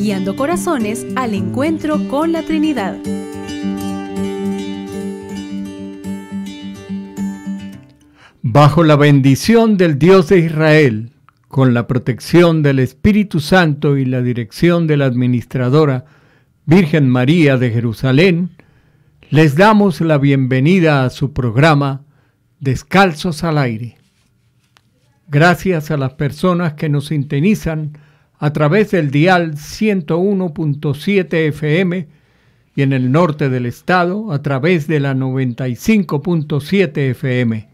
guiando corazones al encuentro con la Trinidad. Bajo la bendición del Dios de Israel, con la protección del Espíritu Santo y la dirección de la Administradora Virgen María de Jerusalén, les damos la bienvenida a su programa Descalzos al Aire. Gracias a las personas que nos sintonizan a través del dial 101.7 FM y en el norte del estado a través de la 95.7 FM.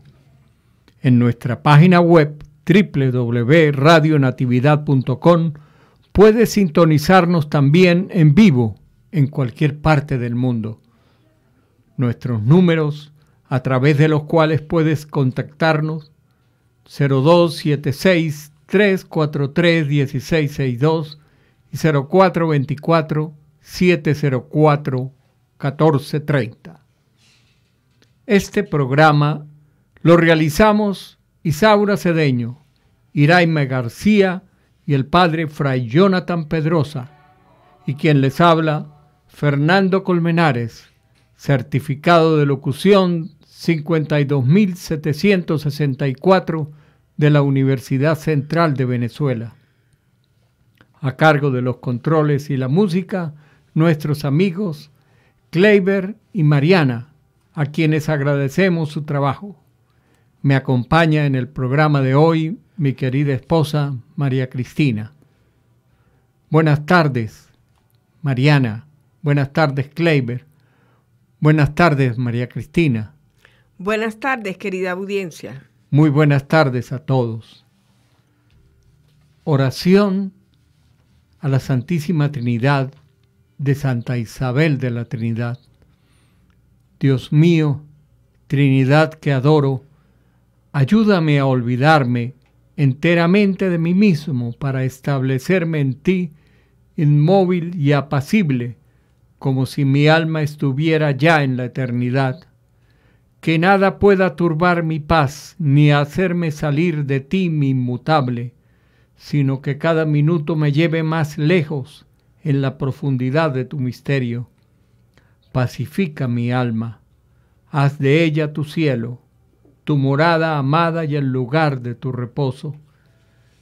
En nuestra página web www.radionatividad.com puedes sintonizarnos también en vivo en cualquier parte del mundo. Nuestros números a través de los cuales puedes contactarnos 0276 343-1662 y 0424-704-1430. Este programa lo realizamos Isaura Cedeño, Iraime García y el padre Fray Jonathan Pedrosa, y quien les habla, Fernando Colmenares, certificado de locución 52764 de la Universidad Central de Venezuela. A cargo de los controles y la música, nuestros amigos Kleiber y Mariana, a quienes agradecemos su trabajo. Me acompaña en el programa de hoy mi querida esposa María Cristina. Buenas tardes, Mariana. Buenas tardes, Kleiber. Buenas tardes, María Cristina. Buenas tardes, querida audiencia. Muy buenas tardes a todos. Oración a la Santísima Trinidad de Santa Isabel de la Trinidad. Dios mío, Trinidad que adoro, ayúdame a olvidarme enteramente de mí mismo para establecerme en ti, inmóvil y apacible, como si mi alma estuviera ya en la eternidad que nada pueda turbar mi paz ni hacerme salir de ti mi inmutable, sino que cada minuto me lleve más lejos en la profundidad de tu misterio. Pacifica mi alma, haz de ella tu cielo, tu morada amada y el lugar de tu reposo,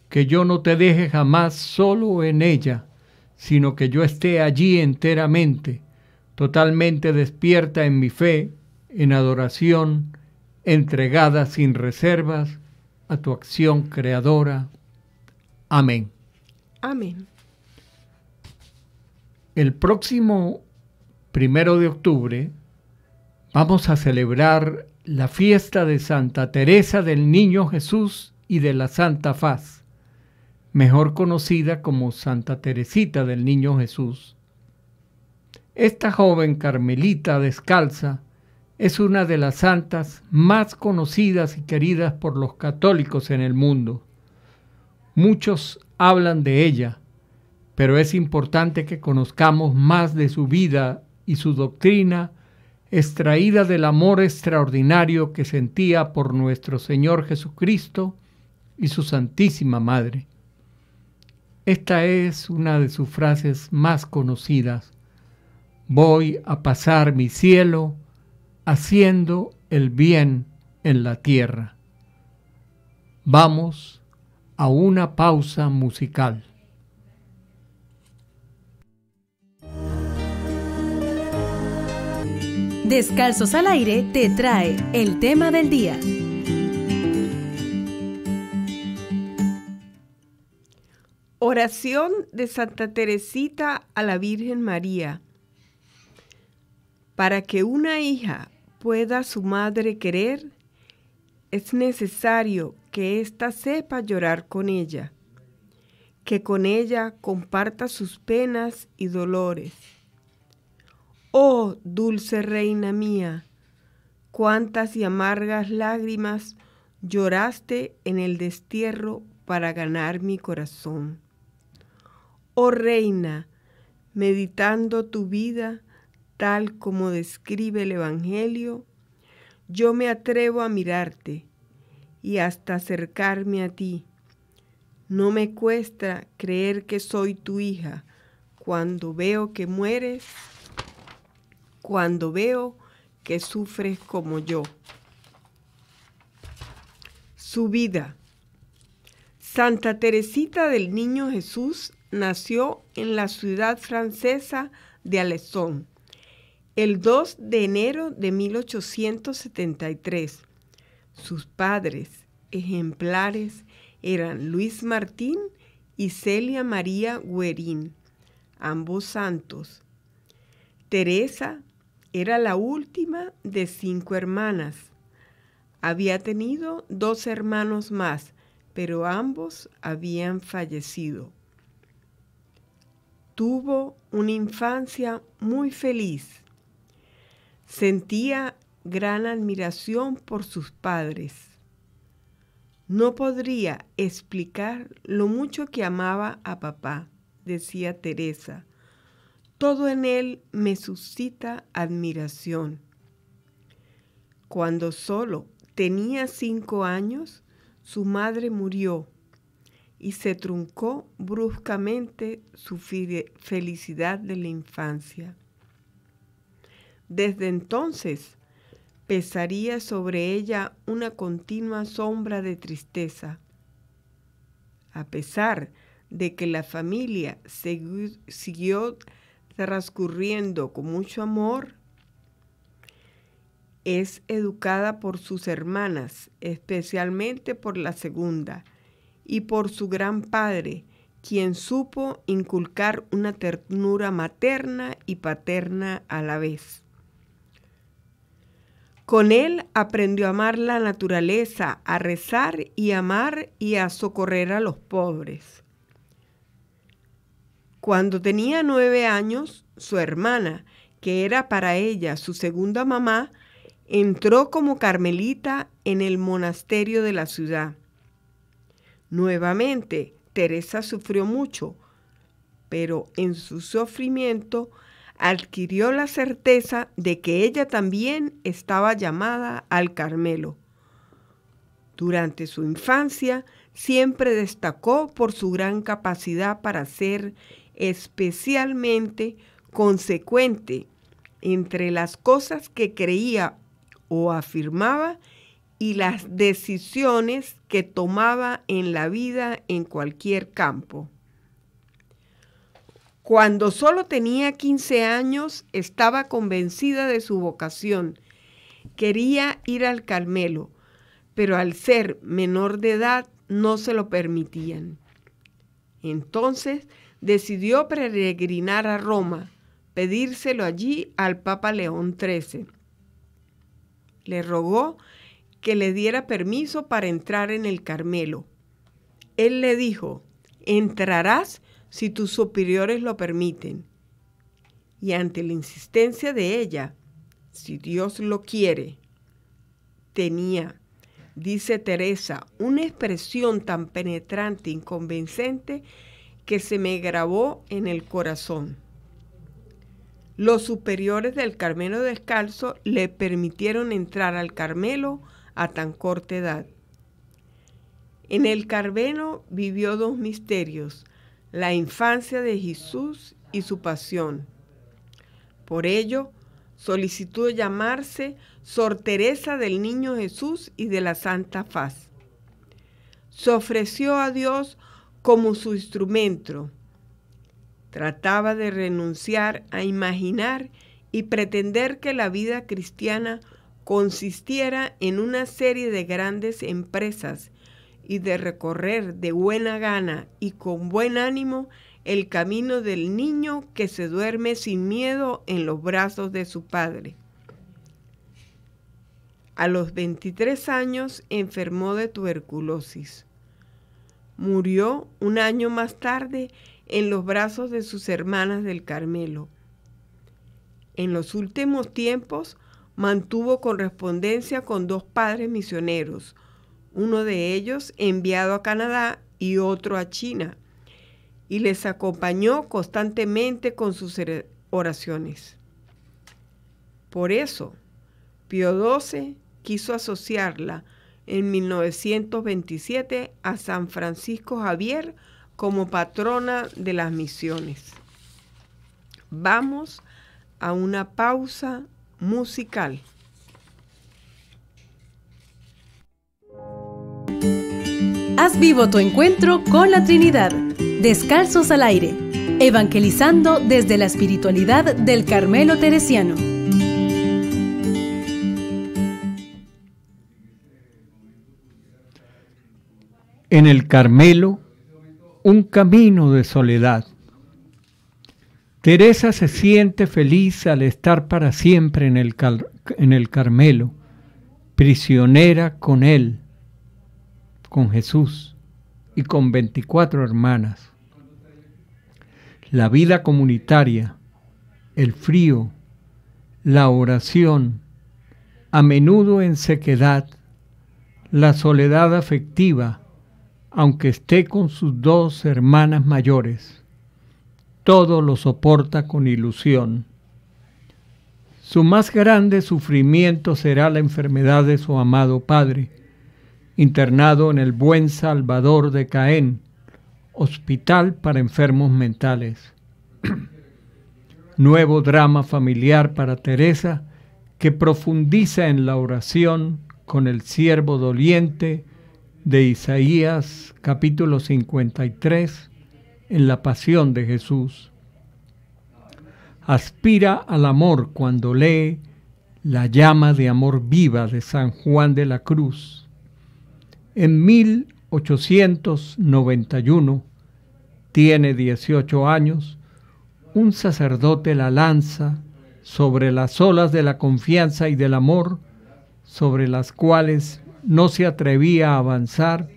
que yo no te deje jamás solo en ella, sino que yo esté allí enteramente, totalmente despierta en mi fe en adoración, entregada sin reservas a tu acción creadora. Amén. Amén. El próximo primero de octubre vamos a celebrar la fiesta de Santa Teresa del Niño Jesús y de la Santa Faz, mejor conocida como Santa Teresita del Niño Jesús. Esta joven carmelita descalza es una de las santas más conocidas y queridas por los católicos en el mundo. Muchos hablan de ella, pero es importante que conozcamos más de su vida y su doctrina extraída del amor extraordinario que sentía por nuestro Señor Jesucristo y su Santísima Madre. Esta es una de sus frases más conocidas. Voy a pasar mi cielo haciendo el bien en la tierra. Vamos a una pausa musical. Descalzos al aire te trae el tema del día. Oración de Santa Teresita a la Virgen María. Para que una hija pueda su madre querer, es necesario que ésta sepa llorar con ella, que con ella comparta sus penas y dolores. Oh, dulce reina mía, cuántas y amargas lágrimas lloraste en el destierro para ganar mi corazón. Oh reina, meditando tu vida, tal como describe el Evangelio, yo me atrevo a mirarte y hasta acercarme a ti. No me cuesta creer que soy tu hija cuando veo que mueres, cuando veo que sufres como yo. Su vida. Santa Teresita del Niño Jesús nació en la ciudad francesa de Alezón el 2 de enero de 1873. Sus padres ejemplares eran Luis Martín y Celia María Guerín, ambos santos. Teresa era la última de cinco hermanas. Había tenido dos hermanos más, pero ambos habían fallecido. Tuvo una infancia muy feliz Sentía gran admiración por sus padres. No podría explicar lo mucho que amaba a papá, decía Teresa. Todo en él me suscita admiración. Cuando solo tenía cinco años, su madre murió y se truncó bruscamente su felicidad de la infancia. Desde entonces pesaría sobre ella una continua sombra de tristeza. A pesar de que la familia siguió transcurriendo con mucho amor, es educada por sus hermanas, especialmente por la segunda, y por su gran padre, quien supo inculcar una ternura materna y paterna a la vez. Con él aprendió a amar la naturaleza, a rezar y amar y a socorrer a los pobres. Cuando tenía nueve años, su hermana, que era para ella su segunda mamá, entró como carmelita en el monasterio de la ciudad. Nuevamente, Teresa sufrió mucho, pero en su sufrimiento adquirió la certeza de que ella también estaba llamada al Carmelo. Durante su infancia siempre destacó por su gran capacidad para ser especialmente consecuente entre las cosas que creía o afirmaba y las decisiones que tomaba en la vida en cualquier campo. Cuando solo tenía 15 años, estaba convencida de su vocación. Quería ir al Carmelo, pero al ser menor de edad no se lo permitían. Entonces decidió peregrinar a Roma, pedírselo allí al Papa León XIII. Le rogó que le diera permiso para entrar en el Carmelo. Él le dijo, entrarás si tus superiores lo permiten. Y ante la insistencia de ella, si Dios lo quiere, tenía, dice Teresa, una expresión tan penetrante e inconvincente que se me grabó en el corazón. Los superiores del Carmelo Descalzo le permitieron entrar al Carmelo a tan corta edad. En el Carmelo vivió dos misterios, la infancia de Jesús y su pasión. Por ello, solicitó llamarse Sor Teresa del Niño Jesús y de la Santa Faz. Se ofreció a Dios como su instrumento. Trataba de renunciar a imaginar y pretender que la vida cristiana consistiera en una serie de grandes empresas y de recorrer de buena gana y con buen ánimo el camino del niño que se duerme sin miedo en los brazos de su padre. A los 23 años enfermó de tuberculosis. Murió un año más tarde en los brazos de sus hermanas del Carmelo. En los últimos tiempos mantuvo correspondencia con dos padres misioneros, uno de ellos enviado a Canadá y otro a China, y les acompañó constantemente con sus oraciones. Por eso, Pio XII quiso asociarla en 1927 a San Francisco Javier como patrona de las misiones. Vamos a una pausa musical. Haz vivo tu encuentro con la Trinidad, descalzos al aire, evangelizando desde la espiritualidad del Carmelo Teresiano. En el Carmelo, un camino de soledad. Teresa se siente feliz al estar para siempre en el, en el Carmelo, prisionera con él con Jesús y con 24 hermanas. La vida comunitaria, el frío, la oración, a menudo en sequedad, la soledad afectiva, aunque esté con sus dos hermanas mayores. Todo lo soporta con ilusión. Su más grande sufrimiento será la enfermedad de su amado Padre, internado en el Buen Salvador de Caen, Hospital para Enfermos Mentales. Nuevo drama familiar para Teresa que profundiza en la oración con el siervo doliente de Isaías capítulo 53 en la pasión de Jesús. Aspira al amor cuando lee la llama de amor viva de San Juan de la Cruz en 1891, tiene 18 años, un sacerdote la lanza sobre las olas de la confianza y del amor, sobre las cuales no se atrevía a avanzar,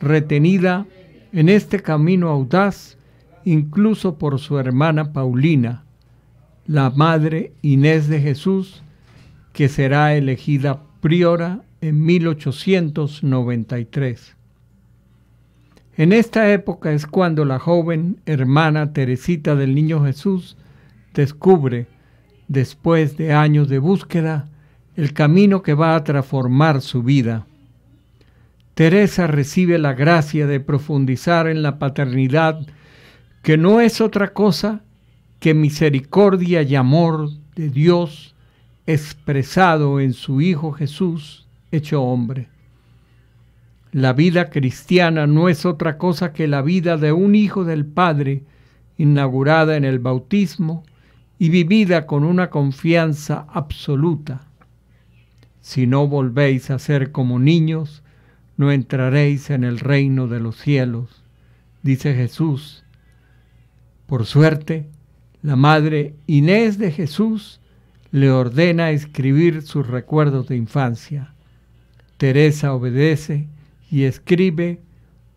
retenida en este camino audaz incluso por su hermana Paulina, la madre Inés de Jesús, que será elegida priora en 1893. En esta época es cuando la joven hermana Teresita del Niño Jesús descubre, después de años de búsqueda, el camino que va a transformar su vida. Teresa recibe la gracia de profundizar en la paternidad, que no es otra cosa que misericordia y amor de Dios expresado en su Hijo Jesús hecho hombre. La vida cristiana no es otra cosa que la vida de un hijo del Padre, inaugurada en el bautismo y vivida con una confianza absoluta. Si no volvéis a ser como niños, no entraréis en el reino de los cielos, dice Jesús. Por suerte, la madre Inés de Jesús le ordena escribir sus recuerdos de infancia. Teresa obedece y escribe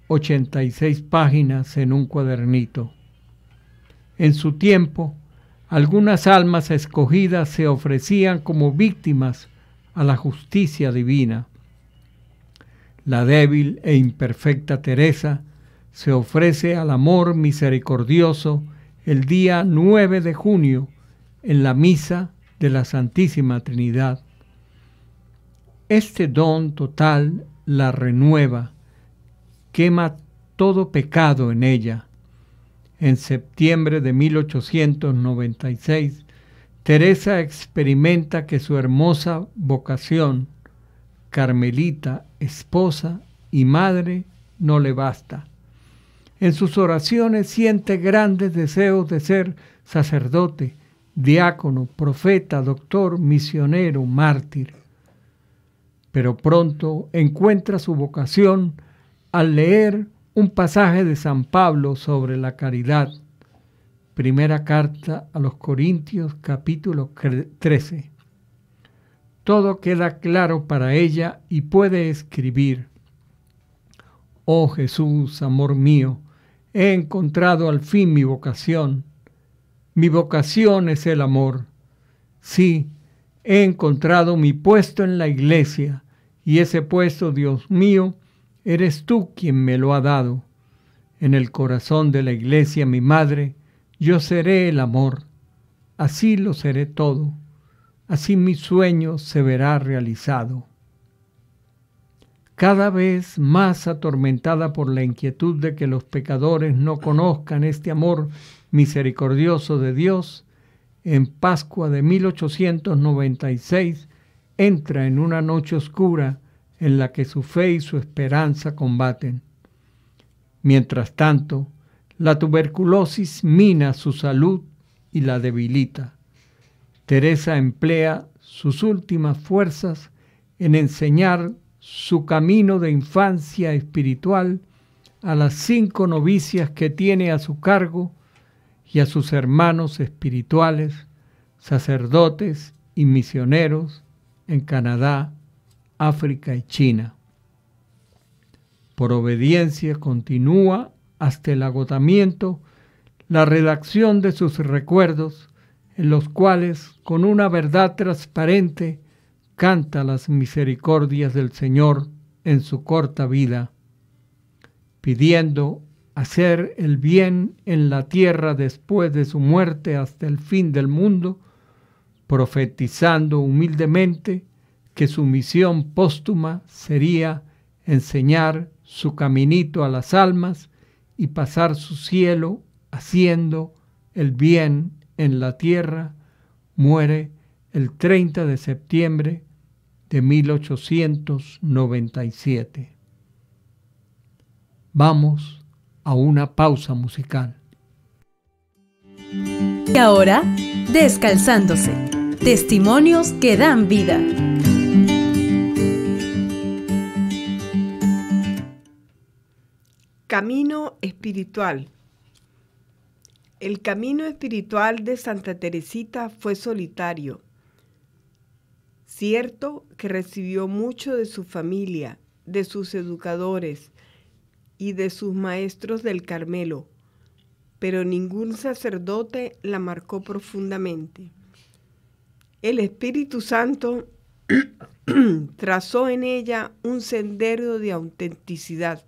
86 páginas en un cuadernito. En su tiempo, algunas almas escogidas se ofrecían como víctimas a la justicia divina. La débil e imperfecta Teresa se ofrece al amor misericordioso el día 9 de junio en la misa de la Santísima Trinidad. Este don total la renueva, quema todo pecado en ella. En septiembre de 1896, Teresa experimenta que su hermosa vocación, carmelita, esposa y madre, no le basta. En sus oraciones siente grandes deseos de ser sacerdote, diácono, profeta, doctor, misionero, mártir pero pronto encuentra su vocación al leer un pasaje de San Pablo sobre la caridad. Primera carta a los Corintios capítulo 13. Todo queda claro para ella y puede escribir. Oh Jesús, amor mío, he encontrado al fin mi vocación. Mi vocación es el amor. Sí, he encontrado mi puesto en la iglesia y ese puesto, Dios mío, eres tú quien me lo ha dado. En el corazón de la iglesia, mi madre, yo seré el amor, así lo seré todo, así mi sueño se verá realizado. Cada vez más atormentada por la inquietud de que los pecadores no conozcan este amor misericordioso de Dios, en Pascua de 1896, entra en una noche oscura en la que su fe y su esperanza combaten. Mientras tanto, la tuberculosis mina su salud y la debilita. Teresa emplea sus últimas fuerzas en enseñar su camino de infancia espiritual a las cinco novicias que tiene a su cargo y a sus hermanos espirituales, sacerdotes y misioneros en Canadá, África y China. Por obediencia continúa hasta el agotamiento la redacción de sus recuerdos, en los cuales, con una verdad transparente, canta las misericordias del Señor en su corta vida, pidiendo hacer el bien en la tierra después de su muerte hasta el fin del mundo, profetizando humildemente que su misión póstuma sería enseñar su caminito a las almas y pasar su cielo haciendo el bien en la tierra, muere el 30 de septiembre de 1897. Vamos a una pausa musical. Y ahora, descalzándose. Testimonios que dan vida. Camino espiritual. El camino espiritual de Santa Teresita fue solitario. Cierto que recibió mucho de su familia, de sus educadores, y de sus maestros del Carmelo, pero ningún sacerdote la marcó profundamente. El Espíritu Santo trazó en ella un sendero de autenticidad.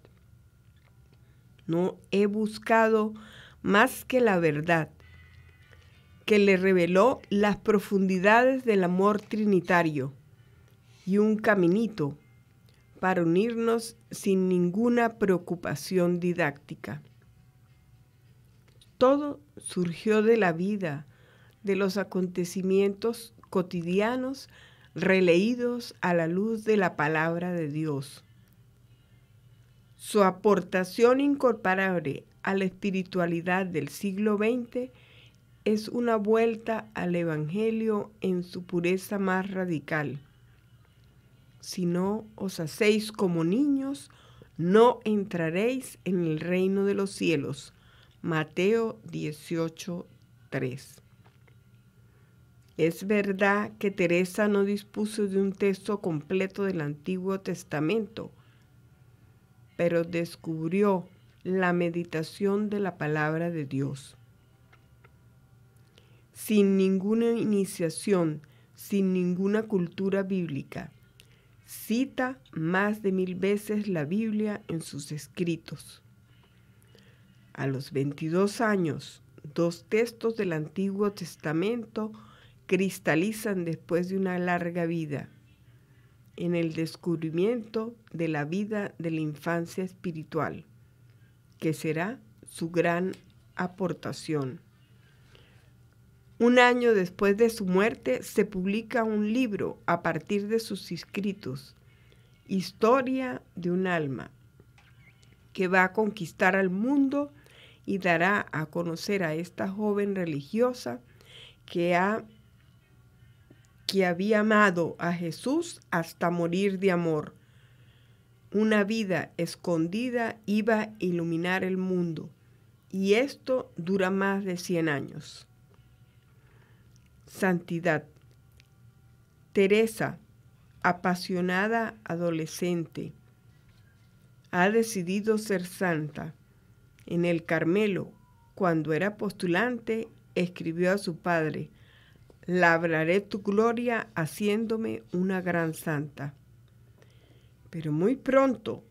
No he buscado más que la verdad, que le reveló las profundidades del amor trinitario y un caminito para unirnos sin ninguna preocupación didáctica. Todo surgió de la vida, de los acontecimientos cotidianos releídos a la luz de la palabra de Dios. Su aportación incorporable a la espiritualidad del siglo XX es una vuelta al Evangelio en su pureza más radical si no os hacéis como niños, no entraréis en el reino de los cielos. Mateo 18, 3. Es verdad que Teresa no dispuso de un texto completo del Antiguo Testamento, pero descubrió la meditación de la palabra de Dios. Sin ninguna iniciación, sin ninguna cultura bíblica, cita más de mil veces la Biblia en sus escritos. A los 22 años, dos textos del Antiguo Testamento cristalizan después de una larga vida, en el descubrimiento de la vida de la infancia espiritual, que será su gran aportación. Un año después de su muerte se publica un libro a partir de sus escritos, Historia de un alma, que va a conquistar al mundo y dará a conocer a esta joven religiosa que, ha, que había amado a Jesús hasta morir de amor. Una vida escondida iba a iluminar el mundo y esto dura más de 100 años. Santidad. Teresa, apasionada adolescente, ha decidido ser santa. En el Carmelo, cuando era postulante, escribió a su padre, labraré tu gloria haciéndome una gran santa. Pero muy pronto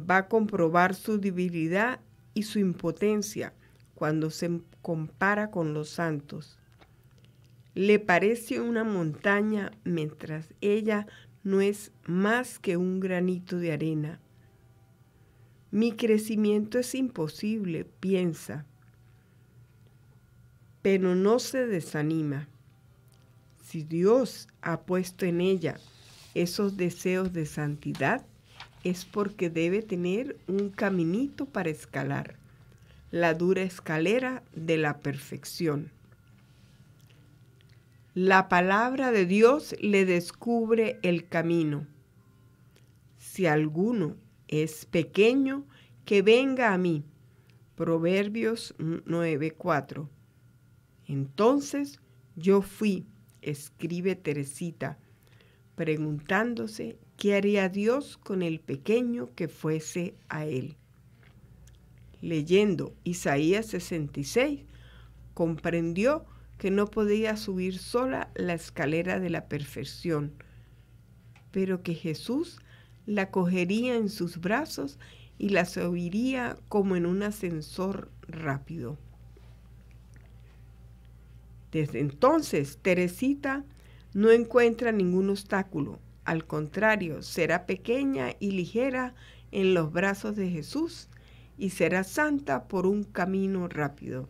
va a comprobar su debilidad y su impotencia cuando se compara con los santos. Le parece una montaña mientras ella no es más que un granito de arena. Mi crecimiento es imposible, piensa, pero no se desanima. Si Dios ha puesto en ella esos deseos de santidad, es porque debe tener un caminito para escalar, la dura escalera de la perfección. La palabra de Dios le descubre el camino. Si alguno es pequeño, que venga a mí. Proverbios 9:4. Entonces yo fui, escribe Teresita, preguntándose qué haría Dios con el pequeño que fuese a él. Leyendo Isaías 66, comprendió que no podía subir sola la escalera de la perfección, pero que Jesús la cogería en sus brazos y la subiría como en un ascensor rápido. Desde entonces, Teresita no encuentra ningún obstáculo, al contrario, será pequeña y ligera en los brazos de Jesús y será santa por un camino rápido.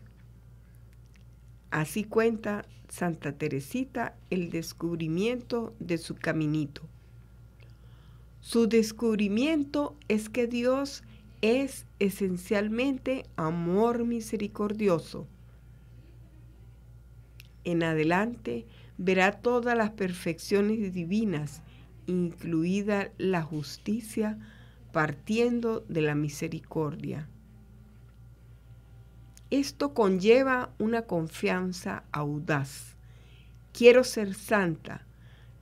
Así cuenta Santa Teresita el descubrimiento de su caminito. Su descubrimiento es que Dios es esencialmente amor misericordioso. En adelante verá todas las perfecciones divinas, incluida la justicia, partiendo de la misericordia. Esto conlleva una confianza audaz. Quiero ser santa,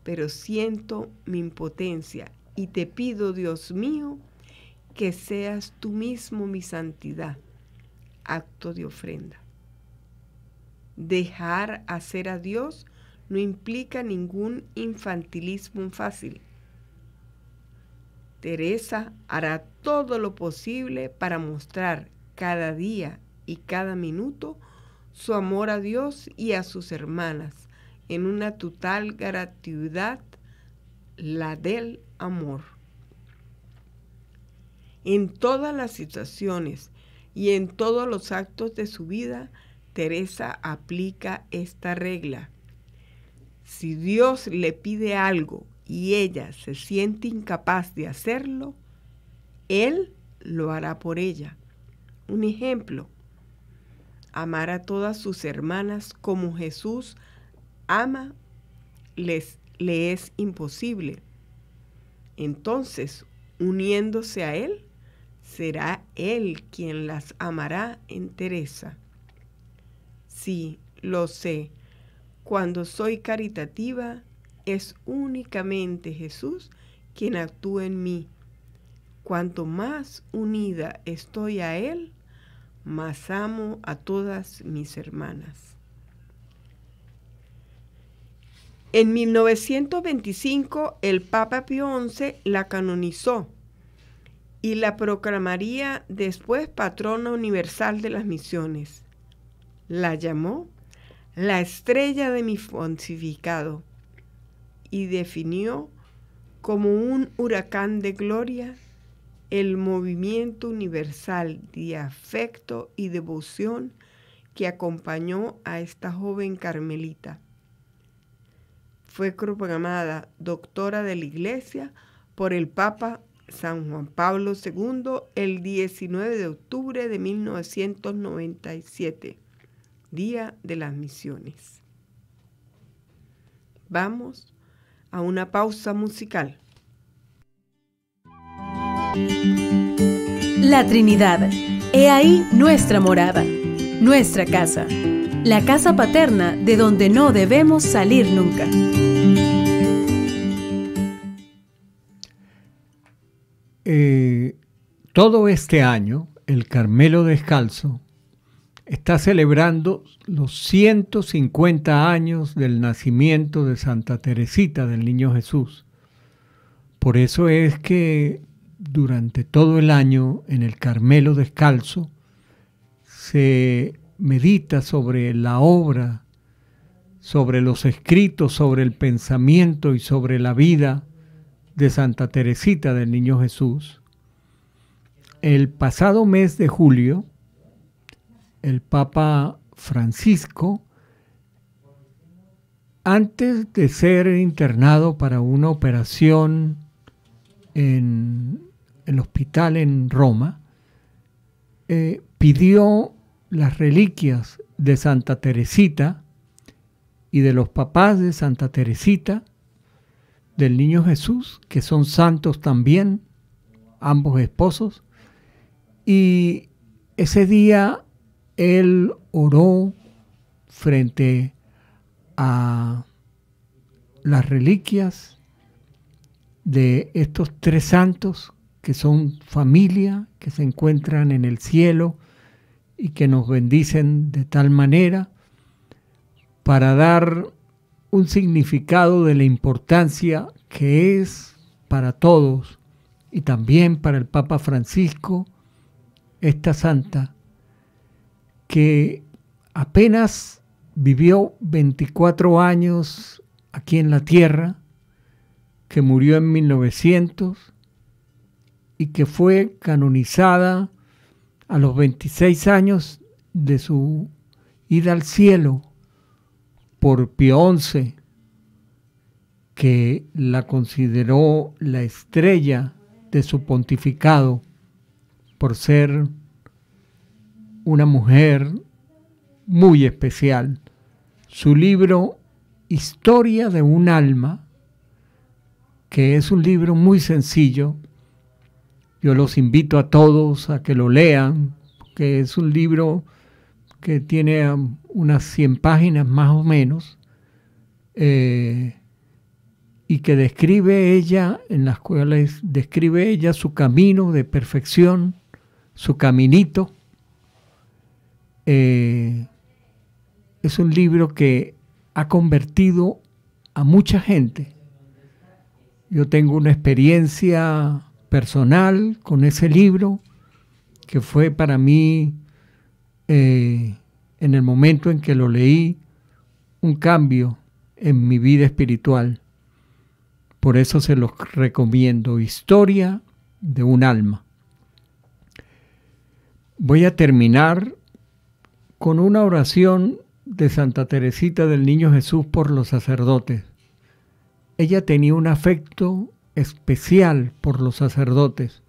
pero siento mi impotencia y te pido, Dios mío, que seas tú mismo mi santidad. Acto de ofrenda. Dejar hacer a Dios no implica ningún infantilismo fácil. Teresa hará todo lo posible para mostrar cada día y cada minuto su amor a Dios y a sus hermanas en una total gratuidad, la del amor. En todas las situaciones y en todos los actos de su vida, Teresa aplica esta regla. Si Dios le pide algo y ella se siente incapaz de hacerlo, Él lo hará por ella. Un ejemplo, amar a todas sus hermanas como Jesús ama, les, le es imposible. Entonces, uniéndose a Él, será Él quien las amará entereza. Sí, lo sé. Cuando soy caritativa, es únicamente Jesús quien actúa en mí. Cuanto más unida estoy a Él, mas amo a todas mis hermanas. En 1925 el Papa Pío XI la canonizó y la proclamaría después patrona universal de las misiones. La llamó la estrella de mi pontificado y definió como un huracán de gloria el movimiento universal de afecto y devoción que acompañó a esta joven carmelita. Fue programada doctora de la Iglesia por el Papa San Juan Pablo II el 19 de octubre de 1997, Día de las Misiones. Vamos a una pausa musical. La Trinidad. He ahí nuestra morada, nuestra casa, la casa paterna de donde no debemos salir nunca. Eh, todo este año, el Carmelo Descalzo está celebrando los 150 años del nacimiento de Santa Teresita del Niño Jesús. Por eso es que durante todo el año en el Carmelo descalzo, se medita sobre la obra, sobre los escritos, sobre el pensamiento y sobre la vida de Santa Teresita del Niño Jesús. El pasado mes de julio, el Papa Francisco, antes de ser internado para una operación en el hospital en Roma, eh, pidió las reliquias de Santa Teresita y de los papás de Santa Teresita, del niño Jesús, que son santos también, ambos esposos, y ese día él oró frente a las reliquias de estos tres santos que son familia, que se encuentran en el cielo y que nos bendicen de tal manera para dar un significado de la importancia que es para todos y también para el Papa Francisco esta santa que apenas vivió 24 años aquí en la tierra, que murió en 1900 y que fue canonizada a los 26 años de su ida al cielo por Pío XI, que la consideró la estrella de su pontificado por ser una mujer muy especial. Su libro Historia de un alma, que es un libro muy sencillo, yo los invito a todos a que lo lean, que es un libro que tiene um, unas 100 páginas más o menos, eh, y que describe ella, en las cuales describe ella su camino de perfección, su caminito. Eh, es un libro que ha convertido a mucha gente. Yo tengo una experiencia personal con ese libro, que fue para mí, eh, en el momento en que lo leí, un cambio en mi vida espiritual. Por eso se los recomiendo, Historia de un alma. Voy a terminar con una oración de Santa Teresita del Niño Jesús por los sacerdotes. Ella tenía un afecto especial por los sacerdotes.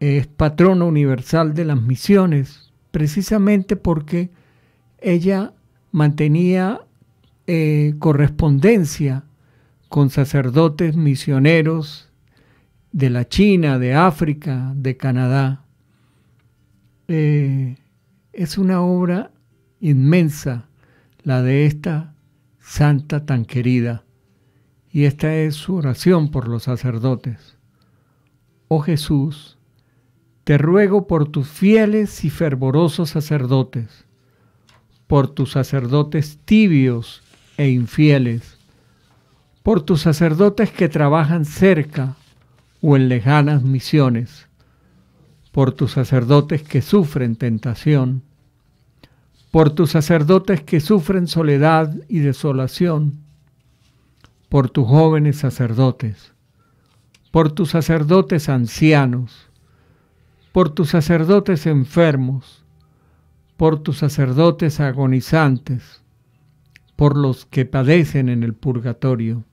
Es patrona universal de las misiones, precisamente porque ella mantenía eh, correspondencia con sacerdotes misioneros de la China, de África, de Canadá. Eh, es una obra inmensa la de esta santa tan querida. Y esta es su oración por los sacerdotes. Oh Jesús, te ruego por tus fieles y fervorosos sacerdotes, por tus sacerdotes tibios e infieles, por tus sacerdotes que trabajan cerca o en lejanas misiones, por tus sacerdotes que sufren tentación, por tus sacerdotes que sufren soledad y desolación, por tus jóvenes sacerdotes, por tus sacerdotes ancianos, por tus sacerdotes enfermos, por tus sacerdotes agonizantes, por los que padecen en el purgatorio.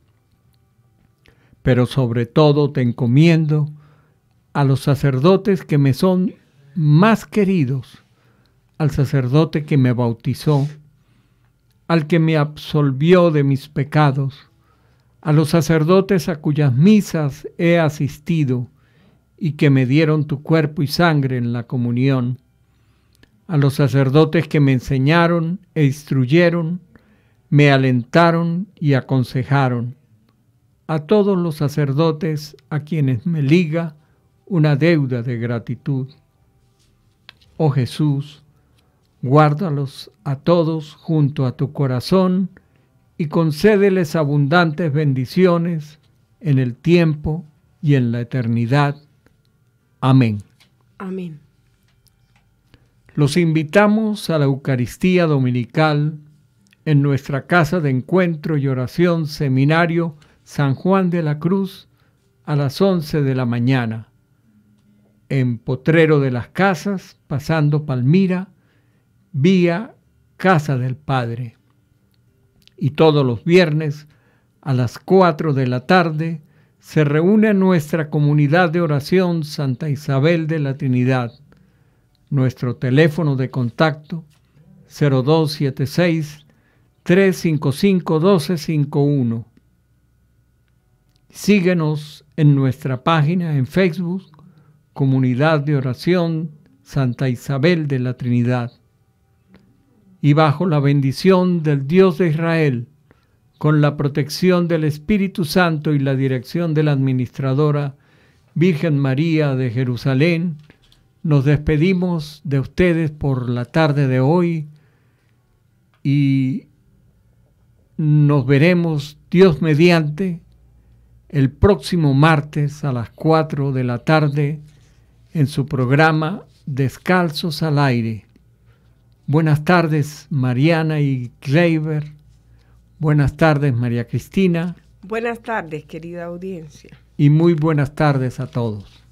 Pero sobre todo te encomiendo a los sacerdotes que me son más queridos, al sacerdote que me bautizó, al que me absolvió de mis pecados, a los sacerdotes a cuyas misas he asistido y que me dieron tu cuerpo y sangre en la comunión, a los sacerdotes que me enseñaron e instruyeron, me alentaron y aconsejaron, a todos los sacerdotes a quienes me liga una deuda de gratitud. Oh Jesús, guárdalos a todos junto a tu corazón, y concédeles abundantes bendiciones en el tiempo y en la eternidad. Amén. Amén. Los invitamos a la Eucaristía Dominical en nuestra Casa de Encuentro y Oración Seminario San Juan de la Cruz a las 11 de la mañana, en Potrero de las Casas, pasando Palmira, vía Casa del Padre y todos los viernes a las 4 de la tarde se reúne nuestra comunidad de oración Santa Isabel de la Trinidad. Nuestro teléfono de contacto 0276 355 1251. Síguenos en nuestra página en Facebook, Comunidad de Oración Santa Isabel de la Trinidad y bajo la bendición del Dios de Israel, con la protección del Espíritu Santo y la dirección de la administradora Virgen María de Jerusalén, nos despedimos de ustedes por la tarde de hoy y nos veremos Dios mediante el próximo martes a las 4 de la tarde en su programa Descalzos al Aire Buenas tardes, Mariana y Kleiber. Buenas tardes, María Cristina. Buenas tardes, querida audiencia. Y muy buenas tardes a todos.